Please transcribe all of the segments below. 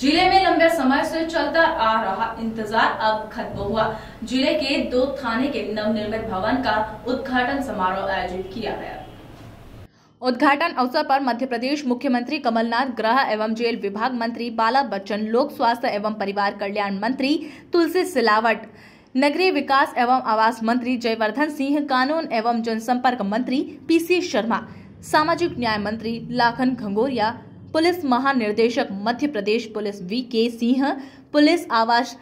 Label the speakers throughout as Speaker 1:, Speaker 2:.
Speaker 1: जिले में लंबे समय से चलता आ रहा इंतजार अब खत्म हुआ जिले के दो थाने के नवनिर्मित भवन का उद्घाटन समारोह आयोजित किया गया
Speaker 2: उद्घाटन अवसर पर मध्य प्रदेश मुख्यमंत्री कमलनाथ गृह एवं जेल विभाग मंत्री बाला बच्चन लोक स्वास्थ्य एवं परिवार कल्याण मंत्री तुलसी सिलावट नगरीय विकास एवं आवास मंत्री जयवर्धन सिंह कानून एवं जनसंपर्क मंत्री पीसी शर्मा सामाजिक न्याय मंत्री लाखन घंगोरिया पुलिस महानिर्देशक मध्य प्रदेश पुलिस वी के सिंह पुलिस आवास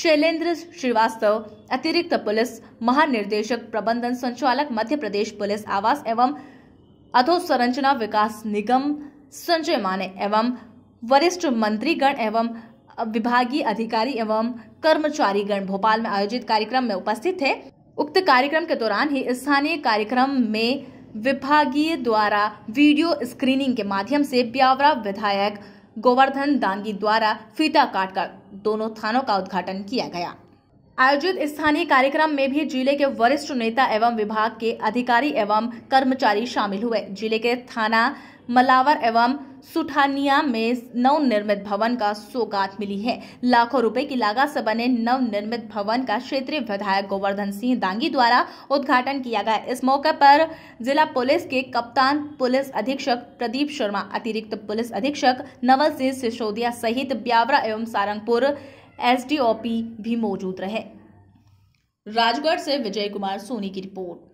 Speaker 2: शैलेंद्र श्रीवास्तव अतिरिक्त पुलिस महानिर्देशक प्रबंधन संचालक मध्य प्रदेश पुलिस आवास एवं अधोसंरचना विकास निगम संजय माने एवं वरिष्ठ मंत्रीगण एवं विभागीय अधिकारी एवं कर्मचारीगण भोपाल में आयोजित कार्यक्रम में उपस्थित थे उक्त कार्यक्रम के दौरान ही स्थानीय कार्यक्रम में विभागीय द्वारा वीडियो स्क्रीनिंग के माध्यम से ब्यावरा विधायक गोवर्धन दानगी द्वारा फीता काटकर दोनों थानों का उद्घाटन किया गया आयोजित स्थानीय कार्यक्रम में भी जिले के वरिष्ठ नेता एवं विभाग के अधिकारी एवं कर्मचारी शामिल हुए जिले के थाना मलावर एवं सुठानिया में नवनिर्मित भवन का सौगात मिली है लाखों रुपए की लागत से बने नवनिर्मित भवन का क्षेत्रीय विधायक गोवर्धन सिंह दांगी द्वारा उद्घाटन किया गया इस मौके पर जिला पुलिस के कप्तान पुलिस अधीक्षक प्रदीप शर्मा अतिरिक्त पुलिस अधीक्षक नवल सिंह सिसोदिया सहित ब्यावरा एवं सारंगपुर एस भी मौजूद रहे राजगढ़ से विजय कुमार सोनी की रिपोर्ट